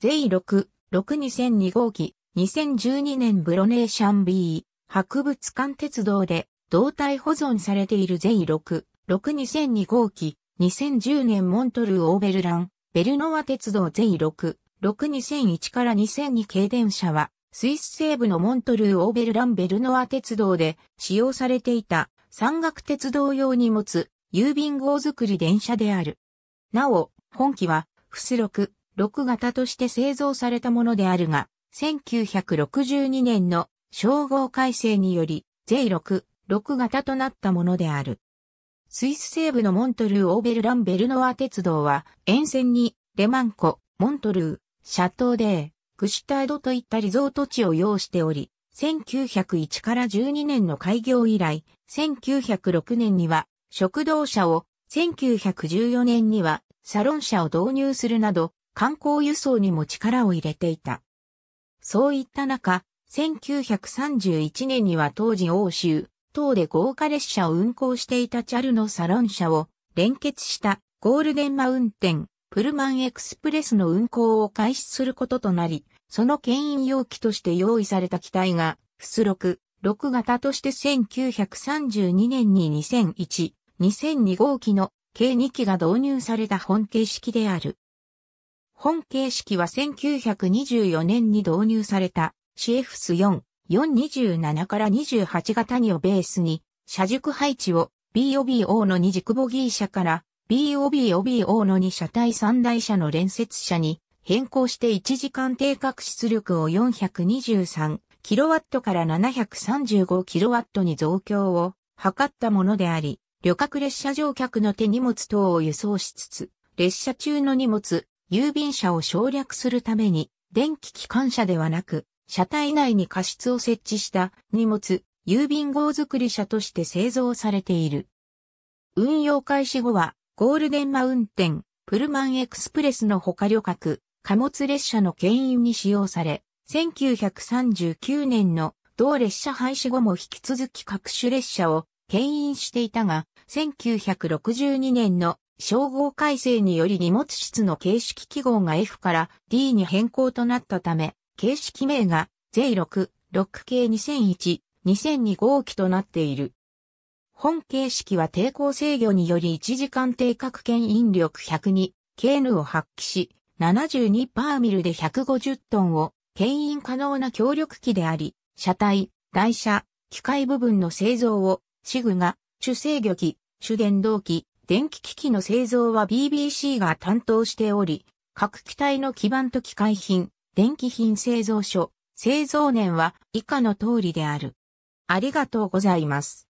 J6-62002 号機、2012年ブロネーシャン B 博物館鉄道で胴体保存されている J6-62002 号機、2010年モントルオーベルラン、ベルノワ鉄道 J6-62001 から2002系電車は、スイス西部のモントルオーベルランベルノア鉄道で使用されていた山岳鉄道用に持つ郵便号作り電車である。なお、本機は、フス6、6型として製造されたものであるが、1962年の称号改正により、J6、6型となったものである。スイス西部のモントルー・オーベルラン・ベルノワ鉄道は、沿線に、レマンコ、モントルー、シャトーデー、クシュタードといったリゾート地を要しており、1901から12年の開業以来、1906年には食堂車を、1914年にはサロン車を導入するなど、観光輸送にも力を入れていた。そういった中、1931年には当時欧州、等で豪華列車を運行していたチャルのサロン車を連結したゴールデンマウンテン、プルマンエクスプレスの運行を開始することとなり、その牽引容器として用意された機体が、出ス6型として1932年に2001、2002号機の計2機が導入された本形式である。本形式は1924年に導入された CFS4、427から28型にをベースに、車軸配置を BOBO の二軸ボギー車から BOBOBO の二車体三台車の連接車に変更して1時間定格出力を 423kW から 735kW に増強を図ったものであり、旅客列車乗客の手荷物等を輸送しつつ、列車中の荷物、郵便車を省略するために、電気機関車ではなく、車体内に過失を設置した荷物、郵便号作り車として製造されている。運用開始後は、ゴールデンマウンテン、プルマンエクスプレスの他旅客、貨物列車の牽引に使用され、1939年の同列車廃止後も引き続き各種列車を牽引していたが、1962年の称号改正により荷物室の形式記号が F から D に変更となったため、形式名が J6、6系2001、2002号機となっている。本形式は抵抗制御により1時間定格圏引力102、KN を発揮し、72パーミルで150トンを牽引可能な協力機であり、車体、台車、機械部分の製造を、シグが、主制御機、主電動機、電気機器の製造は BBC が担当しており、各機体の基板と機械品、電気品製造所、製造年は以下の通りである。ありがとうございます。